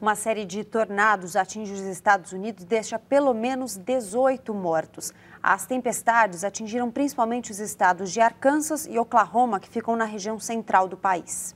Uma série de tornados atinge os Estados Unidos e deixa pelo menos 18 mortos. As tempestades atingiram principalmente os estados de Arkansas e Oklahoma, que ficam na região central do país.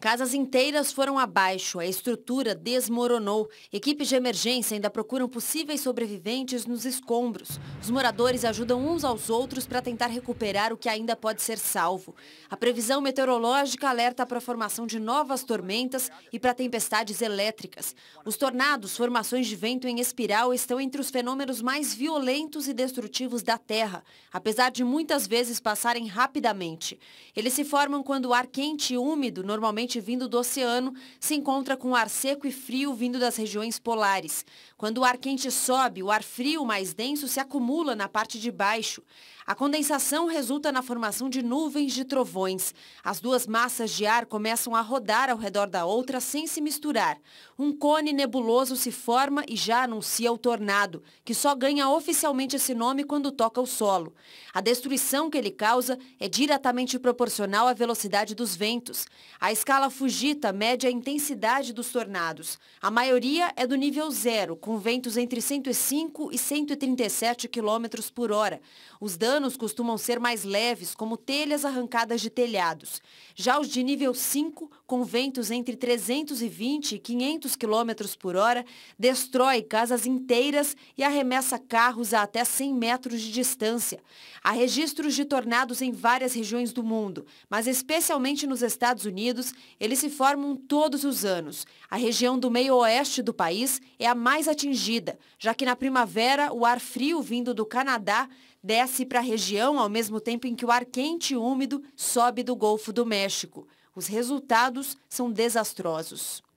Casas inteiras foram abaixo, a estrutura desmoronou. Equipes de emergência ainda procuram possíveis sobreviventes nos escombros. Os moradores ajudam uns aos outros para tentar recuperar o que ainda pode ser salvo. A previsão meteorológica alerta para a formação de novas tormentas e para tempestades elétricas. Os tornados, formações de vento em espiral, estão entre os fenômenos mais violentos e destrutivos da Terra, apesar de muitas vezes passarem rapidamente. Eles se formam quando o ar quente e úmido, normalmente vindo do oceano se encontra com ar seco e frio vindo das regiões polares. Quando o ar quente sobe, o ar frio mais denso se acumula na parte de baixo. A condensação resulta na formação de nuvens de trovões. As duas massas de ar começam a rodar ao redor da outra sem se misturar. Um cone nebuloso se forma e já anuncia o tornado, que só ganha oficialmente esse nome quando toca o solo. A destruição que ele causa é diretamente proporcional à velocidade dos ventos. A escala escala Fujita mede a intensidade dos tornados. A maioria é do nível zero, com ventos entre 105 e 137 km por hora. Os danos costumam ser mais leves, como telhas arrancadas de telhados. Já os de nível 5, com ventos entre 320 e 500 km por hora, destrói casas inteiras e arremessa carros a até 100 metros de distância. Há registros de tornados em várias regiões do mundo, mas especialmente nos Estados Unidos, eles se formam todos os anos. A região do meio-oeste do país é a mais atingida, já que na primavera o ar frio vindo do Canadá desce para a região ao mesmo tempo em que o ar quente e úmido sobe do Golfo do México. Os resultados são desastrosos.